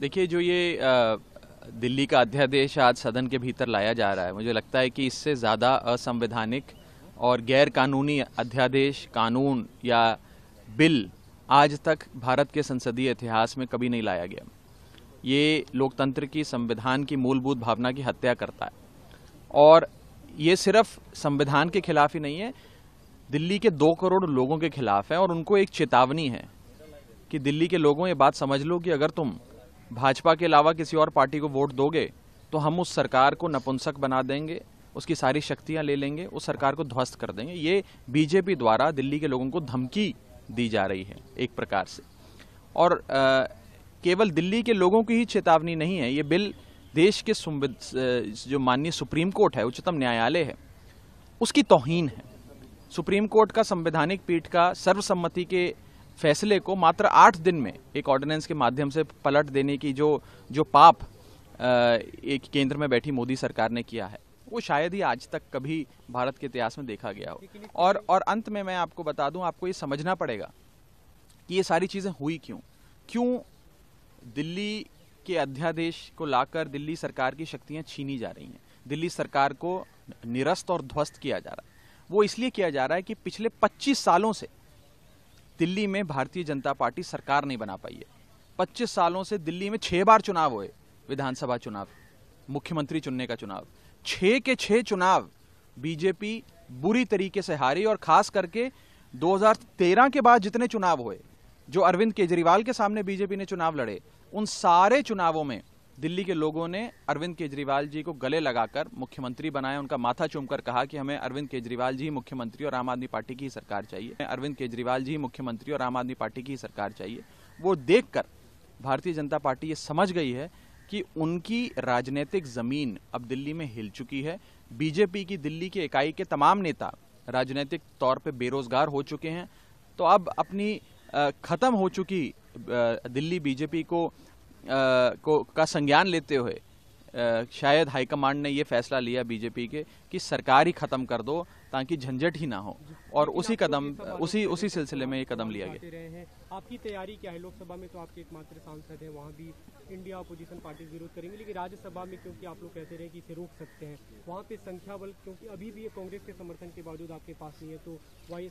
देखिए जो ये दिल्ली का अध्यादेश आज सदन के भीतर लाया जा रहा है मुझे लगता है कि इससे ज़्यादा असंवैधानिक और गैर कानूनी अध्यादेश कानून या बिल आज तक भारत के संसदीय इतिहास में कभी नहीं लाया गया ये लोकतंत्र की संविधान की मूलभूत भावना की हत्या करता है और ये सिर्फ संविधान के खिलाफ ही नहीं है दिल्ली के दो करोड़ लोगों के खिलाफ है और उनको एक चेतावनी है कि दिल्ली के लोगों ये बात समझ लो कि अगर तुम भाजपा के अलावा किसी और पार्टी को वोट दोगे तो हम उस सरकार को नपुंसक बना देंगे उसकी सारी शक्तियां ले लेंगे उस सरकार को ध्वस्त कर देंगे ये बीजेपी द्वारा दिल्ली के लोगों को धमकी दी जा रही है एक प्रकार से और आ, केवल दिल्ली के लोगों की ही चेतावनी नहीं है ये बिल देश के जो माननीय सुप्रीम कोर्ट है उच्चतम न्यायालय है उसकी तोहन है सुप्रीम कोर्ट का संवैधानिक पीठ का सर्वसम्मति के फैसले को मात्र आठ दिन में एक ऑर्डिनेंस के माध्यम से पलट देने की जो जो पाप एक केंद्र में बैठी मोदी सरकार ने किया है वो शायद ही आज तक कभी भारत के इतिहास में देखा गया हो और और अंत में मैं आपको बता दूं आपको ये समझना पड़ेगा कि ये सारी चीज़ें हुई क्यों क्यों दिल्ली के अध्यादेश को लाकर दिल्ली सरकार की शक्तियां छीनी जा रही हैं दिल्ली सरकार को निरस्त और ध्वस्त किया जा रहा है वो इसलिए किया जा रहा है कि पिछले 25 सालों से दिल्ली में भारतीय जनता पार्टी सरकार नहीं बना पाई है पच्चीस सालों से दिल्ली में छः बार चुनाव हुए विधानसभा चुनाव मुख्यमंत्री चुनने का चुनाव छः के छः चुनाव बीजेपी बुरी तरीके से हारी और खास करके 2013 के बाद जितने चुनाव हुए जो अरविंद केजरीवाल के सामने बीजेपी ने चुनाव लड़े उन सारे चुनावों में दिल्ली के लोगों ने अरविंद केजरीवाल जी को गले लगाकर मुख्यमंत्री बनाया उनका माथा चूमकर कहा कि हमें अरविंद केजरीवाल जी मुख्यमंत्री और आम आदमी पार्टी की सरकार चाहिए अरविंद केजरीवाल जी मुख्यमंत्री और आम आदमी पार्टी की सरकार चाहिए वो देखकर भारतीय जनता पार्टी ये समझ गई है कि उनकी राजनीतिक जमीन अब दिल्ली में हिल चुकी है बीजेपी की दिल्ली की इकाई के तमाम नेता राजनीतिक तौर पर बेरोजगार हो चुके हैं तो अब अपनी ख़त्म हो चुकी दिल्ली बीजेपी को को का संज्ञान लेते हुए शायद हाईकमांड ने ये फैसला लिया बीजेपी के कि सरकार ही खत्म कर दो ताकि झंझट ही ना हो और उसी कदम उसी उसी सिलसिले में ये कदम लिया गया आपकी तैयारी क्या है लोकसभा में तो आपके एकमात्र सांसद हैं वहाँ भी इंडिया अपोजिशन पार्टी विरोध करेंगे लेकिन राज्यसभा में क्योंकि आप लोग कहते रहे कि इसे रोक सकते हैं वहाँ पे संख्या बल क्योंकि अभी भी कांग्रेस के समर्थन के बावजूद आपके पास नहीं है तो वाई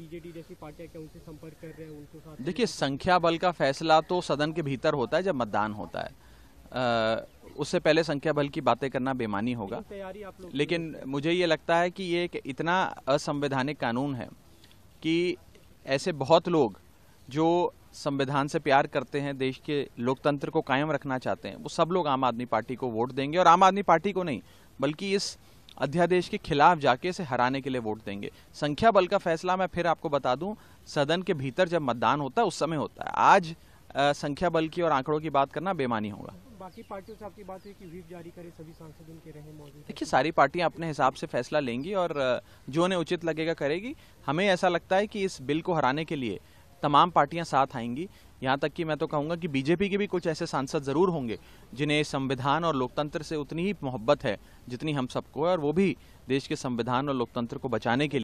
बीजेडी जैसी पार्टियां क्या उनसे संपर्क कर रहे हैं उनको देखिए संख्या बल का फैसला तो सदन के भीतर होता है जब मतदान होता है उससे पहले संख्या बल की बातें करना बेमानी होगा लेकिन मुझे ये लगता है कि ये एक इतना असंवैधानिक कानून है कि ऐसे बहुत लोग जो संविधान से प्यार करते हैं देश के लोकतंत्र को कायम रखना चाहते हैं वो सब लोग आम आदमी पार्टी को वोट देंगे और आम आदमी पार्टी को नहीं बल्कि इस अध्यादेश के खिलाफ जाके इसे हराने के लिए वोट देंगे संख्या बल का फैसला मैं फिर आपको बता दूं सदन के भीतर जब मतदान होता है उस समय होता है आज संख्या बल की और आंकड़ों की बात करना बेमानी होगा बाकी पार्टियों से आपकी बात हुई कि व्हीप जारी करें सभी सांसद उनके रहे मौजूद देखिए सारी पार्टियां अपने हिसाब से फैसला लेंगी और जो उन्हें उचित लगेगा करेगी हमें ऐसा लगता है कि इस बिल को हराने के लिए तमाम पार्टियां साथ आएंगी यहाँ तक कि मैं तो कहूंगा कि बीजेपी के भी कुछ ऐसे सांसद ज़रूर होंगे जिन्हें संविधान और लोकतंत्र से उतनी ही मोहब्बत है जितनी हम सबको है और वो भी देश के संविधान और लोकतंत्र को बचाने के